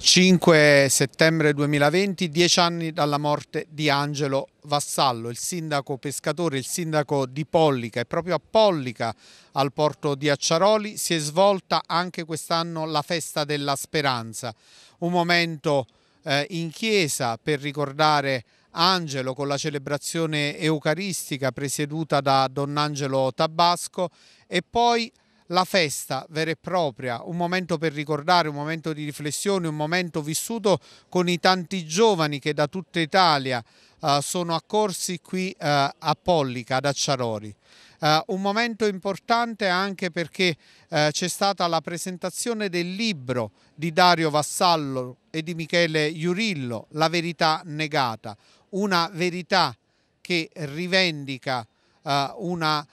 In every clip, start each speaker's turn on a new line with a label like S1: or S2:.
S1: 5 settembre 2020, dieci anni dalla morte di Angelo Vassallo, il sindaco pescatore, il sindaco di Pollica e proprio a Pollica al porto di Acciaroli si è svolta anche quest'anno la festa della speranza, un momento eh, in chiesa per ricordare Angelo con la celebrazione eucaristica presieduta da Don Angelo Tabasco e poi la festa vera e propria, un momento per ricordare, un momento di riflessione, un momento vissuto con i tanti giovani che da tutta Italia eh, sono accorsi qui eh, a Pollica, ad Acciarori. Uh, un momento importante anche perché uh, c'è stata la presentazione del libro di Dario Vassallo e di Michele Iurillo, La verità negata, una verità che rivendica uh, una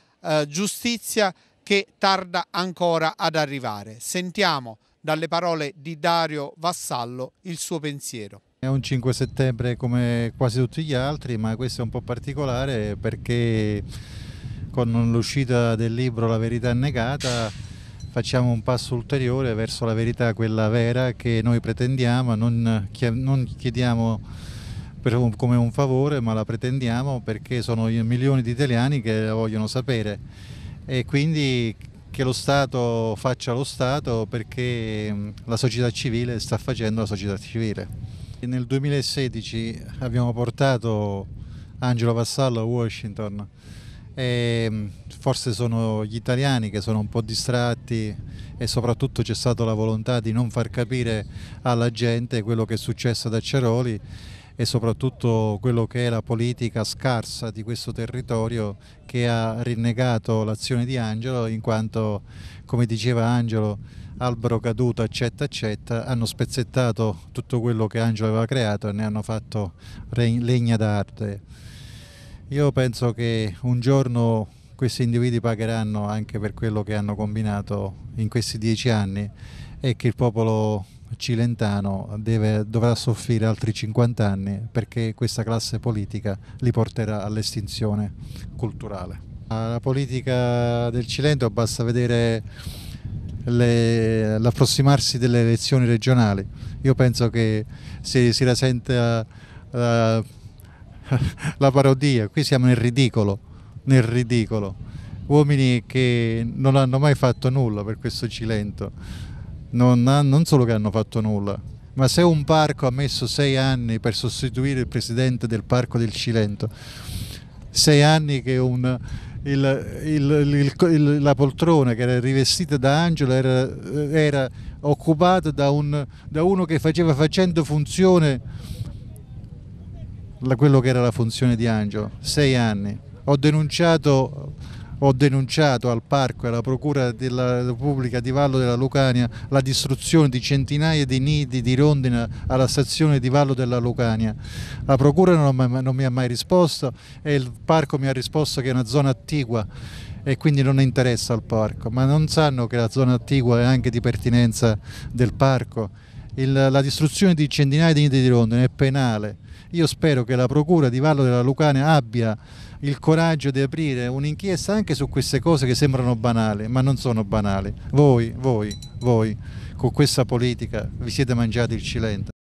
S1: giustizia che tarda ancora ad arrivare. Sentiamo dalle parole di Dario Vassallo il suo pensiero.
S2: È un 5 settembre come quasi tutti gli altri, ma questo è un po' particolare perché con l'uscita del libro La verità negata facciamo un passo ulteriore verso la verità, quella vera che noi pretendiamo, non chiediamo come un favore, ma la pretendiamo perché sono milioni di italiani che la vogliono sapere e quindi che lo Stato faccia lo Stato perché mm, la società civile sta facendo la società civile. nel 2016 abbiamo portato Angelo Vassallo a Washington e mm, forse sono gli italiani che sono un po' distratti e soprattutto c'è stata la volontà di non far capire alla gente quello che è successo ad Acciaroli e soprattutto quello che è la politica scarsa di questo territorio che ha rinnegato l'azione di Angelo in quanto, come diceva Angelo, albero caduto accetta accetta, hanno spezzettato tutto quello che Angelo aveva creato e ne hanno fatto legna d'arte. Io penso che un giorno questi individui pagheranno anche per quello che hanno combinato in questi dieci anni e che il popolo Cilentano deve, dovrà soffrire altri 50 anni perché questa classe politica li porterà all'estinzione culturale. La politica del Cilento basta vedere l'approssimarsi delle elezioni regionali. Io penso che si, si rasenta eh, la, la parodia, qui siamo nel ridicolo, nel ridicolo. Uomini che non hanno mai fatto nulla per questo Cilento non, non solo che hanno fatto nulla, ma se un parco ha messo sei anni per sostituire il presidente del parco del Cilento, sei anni che un, il, il, il, la poltrona che era rivestita da Angelo era, era occupata da, un, da, uno che faceva facendo funzione la, quello che era la funzione di Angelo, sei anni. Ho denunciato ho denunciato al parco e alla procura della Repubblica di Vallo della Lucania la distruzione di centinaia di nidi di rondine alla stazione di Vallo della Lucania. La procura non, non mi ha mai risposto e il parco mi ha risposto che è una zona attigua e quindi non interessa al parco, ma non sanno che la zona attigua è anche di pertinenza del parco il, la distruzione di centinaia di nidi di rondine è penale. Io spero che la Procura di Vallo della Lucania abbia il coraggio di aprire un'inchiesta anche su queste cose che sembrano banali, ma non sono banali. Voi, voi, voi, con
S1: questa politica vi siete mangiati il cilento.